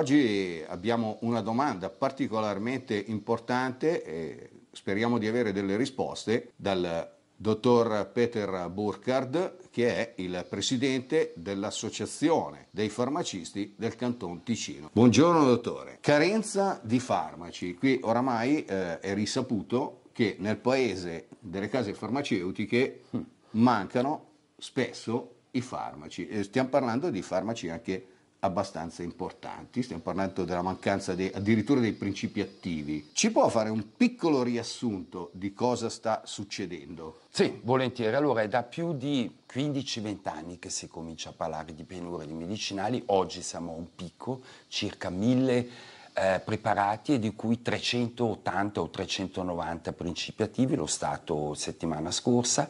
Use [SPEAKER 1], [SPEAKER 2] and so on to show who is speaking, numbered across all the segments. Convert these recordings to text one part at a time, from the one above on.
[SPEAKER 1] oggi abbiamo una domanda particolarmente importante e speriamo di avere delle risposte dal dottor Peter Burkhardt, che è il presidente dell'Associazione dei farmacisti del Canton Ticino. Buongiorno dottore. Carenza di farmaci. Qui oramai eh, è risaputo che nel paese delle case farmaceutiche hm, mancano spesso i farmaci. E stiamo parlando di farmaci anche abbastanza importanti, stiamo parlando della mancanza de, addirittura dei principi attivi. Ci può fare
[SPEAKER 2] un piccolo riassunto di cosa sta succedendo? Sì, volentieri. Allora, è da più di 15-20 anni che si comincia a parlare di penuria di medicinali, oggi siamo a un picco, circa 1000 eh, preparati e di cui 380 o 390 principi attivi, lo Stato settimana scorsa,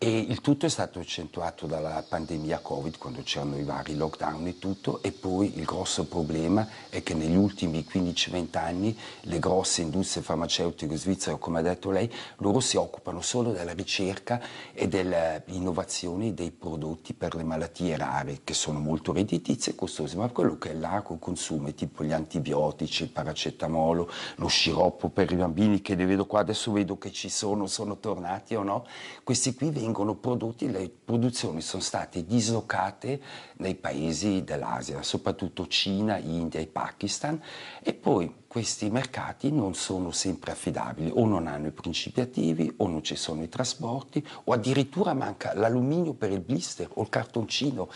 [SPEAKER 2] e il tutto è stato accentuato dalla pandemia Covid, quando c'erano i vari lockdown e tutto, e poi il grosso problema è che negli ultimi 15-20 anni le grosse industrie farmaceutiche svizzere, come ha detto lei, loro si occupano solo della ricerca e dell'innovazione dei prodotti per le malattie rare, che sono molto redditizie e costose, ma quello che è l'arco consumo, tipo gli antibiotici, il paracetamolo, lo sciroppo per i bambini, che ne vedo qua, adesso vedo che ci sono, sono tornati o no, questi qui vengono vengono prodotti, le produzioni sono state dislocate nei paesi dell'Asia, soprattutto Cina, India e Pakistan e poi questi mercati non sono sempre affidabili, o non hanno i principi attivi, o non ci sono i trasporti, o addirittura manca l'alluminio per il blister o il cartoncino.